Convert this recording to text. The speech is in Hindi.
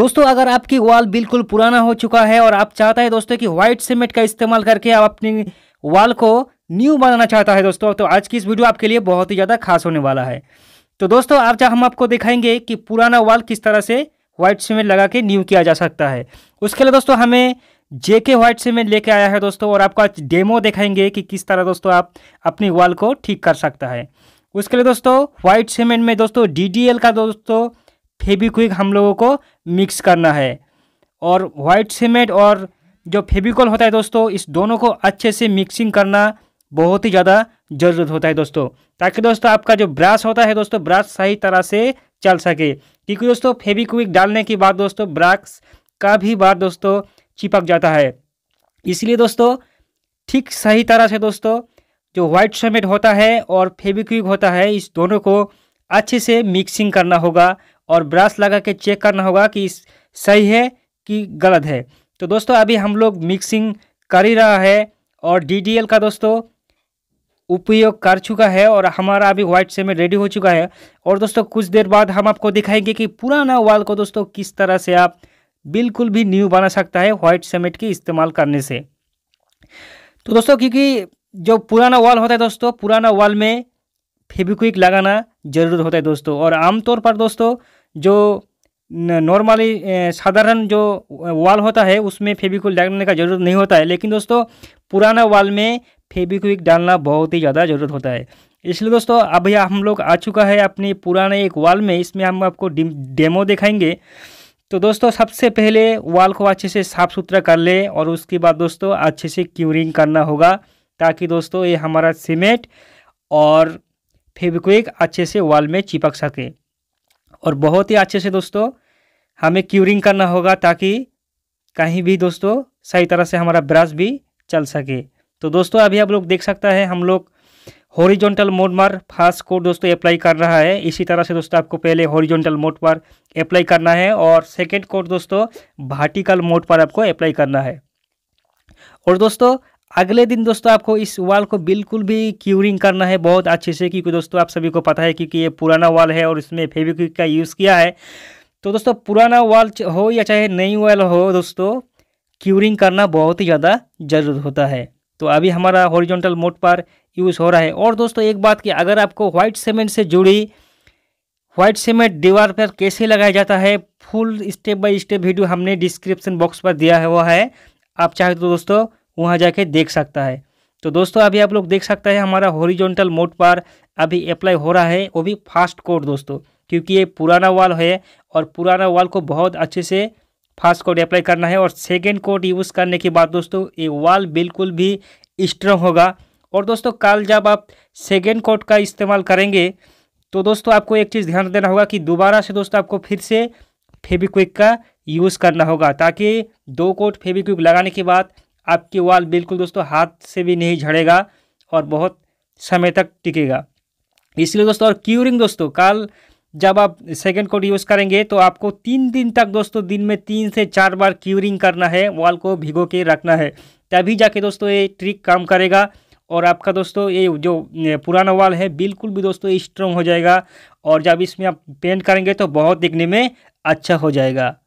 दोस्तों अगर आपकी वॉल बिल्कुल पुराना हो चुका है और आप चाहता है दोस्तों कि व्हाइट सीमेंट का इस्तेमाल करके आप अपनी वॉल को न्यू बनाना चाहता है दोस्तों तो आज की इस वीडियो आपके लिए बहुत ही ज़्यादा खास होने वाला है तो दोस्तों जब हम आपको दिखाएंगे कि पुराना वॉल किस तरह से व्हाइट सीमेंट लगा के न्यू किया जा सकता है उसके लिए दोस्तों हमें जेके व्हाइट सीमेंट लेके आया है दोस्तों और आपको आज डेमो दिखाएंगे कि किस तरह दोस्तों आप अपनी वॉल को ठीक कर सकता है उसके लिए दोस्तों व्हाइट सीमेंट में दोस्तों डी का दोस्तों फेविक्विक हम लोगों को मिक्स करना है और वाइट सीमेंट और जो फेविकॉल होता है दोस्तों इस दोनों को अच्छे से मिक्सिंग करना बहुत ही ज़्यादा ज़रूरत होता है दोस्तों ताकि दोस्तों आपका जो ब्रश होता है दोस्तों ब्रश सही तरह से चल सके क्योंकि दोस्तों फेविक्विक डालने के बाद दोस्तों ब्रश का भी बार दोस्तों चिपक जाता है इसलिए दोस्तों ठीक सही तरह से दोस्तों जो व्हाइट सीमेंट होता है और फेविक्विक होता है इस दोनों को अच्छे से मिक्सिंग करना होगा और ब्रश लगा के चेक करना होगा कि सही है कि गलत है तो दोस्तों अभी हम लोग मिक्सिंग कर ही रहा है और डी का दोस्तों उपयोग कर चुका है और हमारा अभी व्हाइट सीमेंट रेडी हो चुका है और दोस्तों कुछ देर बाद हम आपको दिखाएंगे कि पुराना वाल को दोस्तों किस तरह से आप बिल्कुल भी न्यू बना सकता है व्हाइट सीमेंट की इस्तेमाल करने से तो दोस्तों क्योंकि जो पुराना वाल होता है दोस्तों पुराना वाल में फेविक्विक लगाना जरूर होता है दोस्तों और आमतौर पर दोस्तों जो नॉर्मली साधारण जो वाल होता है उसमें फेविक्विक डालने का ज़रूरत नहीं होता है लेकिन दोस्तों पुराना वाल में फेविक्विक डालना बहुत ही ज़्यादा ज़रूरत होता है इसलिए दोस्तों अभी हम लोग आ चुका है अपने पुराने एक वाल में इसमें हम आपको डेमो दिखाएंगे तो दोस्तों सबसे पहले वाल को अच्छे से साफ़ सुथरा कर ले और उसके बाद दोस्तों अच्छे से क्यूरिंग करना होगा ताकि दोस्तों ये हमारा सीमेंट और फेविक्विक अच्छे से वाल में चिपक सके और बहुत ही अच्छे से दोस्तों हमें क्यूरिंग करना होगा ताकि कहीं भी दोस्तों सही तरह से हमारा ब्रश भी चल सके तो दोस्तों अभी आप लोग देख सकता है हम लोग हॉरिजॉन्टल मोड पर फास्ट कोड दोस्तों अप्लाई कर रहा है इसी तरह से दोस्तों आपको पहले हॉरिजॉन्टल मोड पर अप्लाई करना है और सेकेंड कोड दोस्तों वर्टिकल मोड पर आपको अप्लाई करना है और दोस्तों अगले दिन दोस्तों आपको इस वाल को बिल्कुल भी क्यूरिंग करना है बहुत अच्छे से क्योंकि दोस्तों आप सभी को पता है क्योंकि ये पुराना वाल है और इसमें फेविक्विक का यूज़ किया है तो दोस्तों पुराना वाल हो या चाहे नई वाल हो दोस्तों क्यूरिंग करना बहुत ही ज़्यादा जरूर होता है तो अभी हमारा हॉरिजॉन्टल मोड पर यूज़ हो रहा है और दोस्तों एक बात की अगर आपको व्हाइट सीमेंट से जुड़ी व्हाइट सीमेंट दीवार पर कैसे लगाया जाता है full step by step video हमने डिस्क्रिप्शन बॉक्स पर दिया हुआ है आप चाहे तो दोस्तों वहाँ जाके देख सकता है तो दोस्तों अभी आप लोग देख सकते हैं हमारा हॉरिजॉन्टल मोड पर अभी अप्लाई हो रहा है वो भी फास्ट कोड दोस्तों क्योंकि ये पुराना वाल है और पुराना वाल को बहुत अच्छे से फास्ट कोड अप्लाई करना है और सेकेंड कोड यूज़ करने के बाद दोस्तों ये वाल बिल्कुल भी स्ट्रांग होगा और दोस्तों कल जब आप सेकेंड कोड का इस्तेमाल करेंगे तो दोस्तों आपको एक चीज़ ध्यान देना होगा कि दोबारा से दोस्तों आपको फिर से फेविक्विक का यूज़ करना होगा ताकि दो कोड फेविक्विक लगाने के बाद आपकी वाल बिल्कुल दोस्तों हाथ से भी नहीं झड़ेगा और बहुत समय तक टिकेगा इसलिए दोस्तों और क्यूरिंग दोस्तों कल जब आप सेकेंड कोट यूज़ करेंगे तो आपको तीन दिन तक दोस्तों दिन में तीन से चार बार क्यूरिंग करना है वाल को भिगो के रखना है तभी जाके दोस्तों ये ट्रिक काम करेगा और आपका दोस्तों ये जो पुराना वाल है बिल्कुल भी दोस्तों स्ट्रॉन्ग हो जाएगा और जब इसमें आप पेंट करेंगे तो बहुत दिखने में अच्छा हो जाएगा